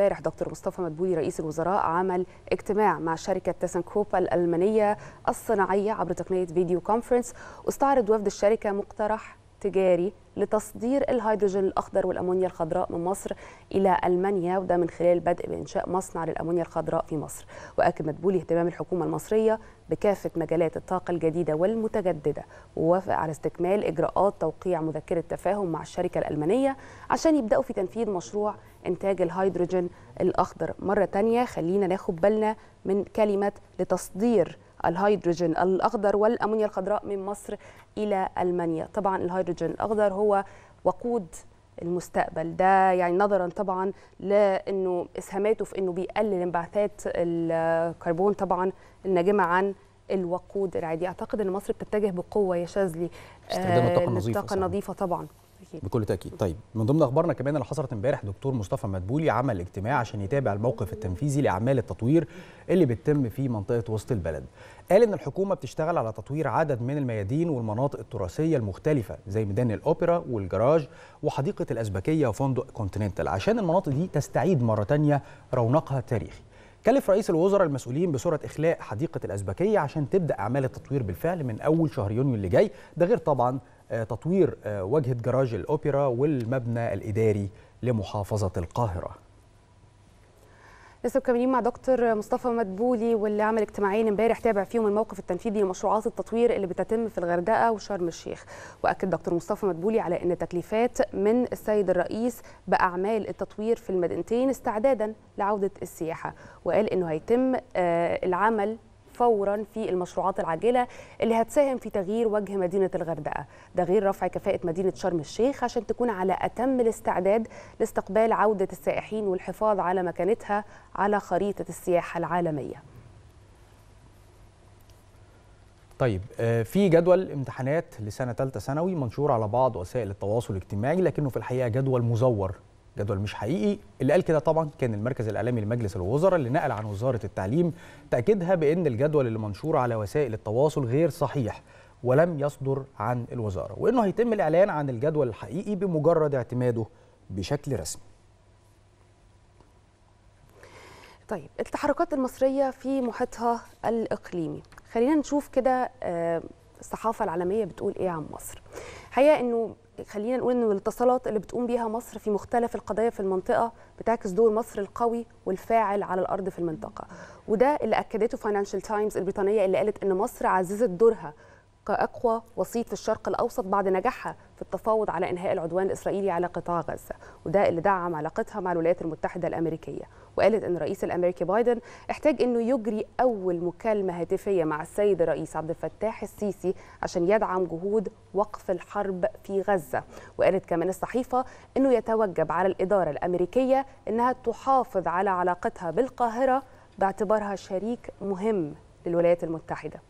امبارح دكتور مصطفى مدبولي رئيس الوزراء عمل اجتماع مع شركه تسنكوبا الالمانيه الصناعيه عبر تقنيه فيديو كونفرنس واستعرض وفد الشركه مقترح تجاري لتصدير الهيدروجين الاخضر والامونيا الخضراء من مصر الى المانيا وده من خلال بدء بانشاء مصنع للامونيا الخضراء في مصر واكد مدبولي اهتمام الحكومه المصريه بكافه مجالات الطاقه الجديده والمتجدده ووافق على استكمال اجراءات توقيع مذكره تفاهم مع الشركه الالمانيه عشان يبداوا في تنفيذ مشروع انتاج الهيدروجين الاخضر مره ثانيه خلينا ناخد بالنا من كلمه لتصدير الهيدروجين الأخضر والأمونيا الخضراء من مصر إلى ألمانيا طبعا الهيدروجين الأخضر هو وقود المستقبل ده يعني نظرا طبعا لانه اسهاماته في انه بيقلل انبعاثات الكربون طبعا الناجمه عن الوقود العادي اعتقد ان مصر بتتجه بقوه يا شاذلي استخدام الطاقه آه، النظيفه طبعا تاكيد بكل تاكيد طيب من ضمن اخبارنا كمان اللي حصلت امبارح دكتور مصطفى مدبولي عمل اجتماع عشان يتابع الموقف التنفيذي لاعمال التطوير اللي بتتم في منطقه وسط البلد قال ان الحكومه بتشتغل على تطوير عدد من الميادين والمناطق التراثيه المختلفه زي ميدان الاوبرا والجراج وحديقه الازبكيه وفندق كونتيننتال عشان المناطق دي تستعيد مره ثانيه رونقها التاريخي كلف رئيس الوزراء المسؤولين بسرعه اخلاء حديقه الازبكيه عشان تبدا اعمال التطوير بالفعل من اول شهر يونيو اللي جاي ده غير طبعا آه، تطوير آه، وجهة جراج الاوبرا والمبنى الاداري لمحافظه القاهره لسه مكملين مع دكتور مصطفى مدبولي واللي عمل اجتماعين امبارح تابع فيهم الموقف التنفيذي لمشروعات التطوير اللي بتتم في الغردقه وشرم الشيخ واكد دكتور مصطفى مدبولي على ان تكليفات من السيد الرئيس باعمال التطوير في المدينتين استعدادا لعوده السياحه وقال انه هيتم آه، العمل فورا في المشروعات العاجله اللي هتساهم في تغيير وجه مدينه الغردقه ده غير رفع كفاءه مدينه شرم الشيخ عشان تكون على اتم الاستعداد لاستقبال عوده السائحين والحفاظ على مكانتها على خريطه السياحه العالميه طيب آه، في جدول امتحانات لسنه ثالثه ثانوي منشور على بعض وسائل التواصل الاجتماعي لكنه في الحقيقه جدول مزور جدول مش حقيقي اللي قال كده طبعا كان المركز الاعلامي لمجلس الوزراء اللي نقل عن وزاره التعليم تاكيدها بان الجدول اللي منشور على وسائل التواصل غير صحيح ولم يصدر عن الوزاره وانه هيتم الاعلان عن الجدول الحقيقي بمجرد اعتماده بشكل رسمي طيب التحركات المصريه في محيطها الاقليمي خلينا نشوف كده آه، الصحافه العالميه بتقول ايه عن مصر الحقيقه انه خلينا نقول ان الاتصالات اللي بتقوم بيها مصر في مختلف القضايا في المنطقه بتعكس دور مصر القوي والفاعل على الارض في المنطقه وده اللي اكدته فاينانشال تايمز البريطانيه اللي قالت ان مصر عززت دورها كأقوى وسيط في الشرق الأوسط بعد نجاحها في التفاوض على إنهاء العدوان الإسرائيلي على قطاع غزة وده اللي دعم علاقتها مع الولايات المتحدة الأمريكية وقالت أن الرئيس الأمريكي بايدن احتاج أنه يجري أول مكالمة هاتفية مع السيد الرئيس عبد الفتاح السيسي عشان يدعم جهود وقف الحرب في غزة وقالت كمان الصحيفة أنه يتوجب على الإدارة الأمريكية أنها تحافظ على علاقتها بالقاهرة باعتبارها شريك مهم للولايات المتحده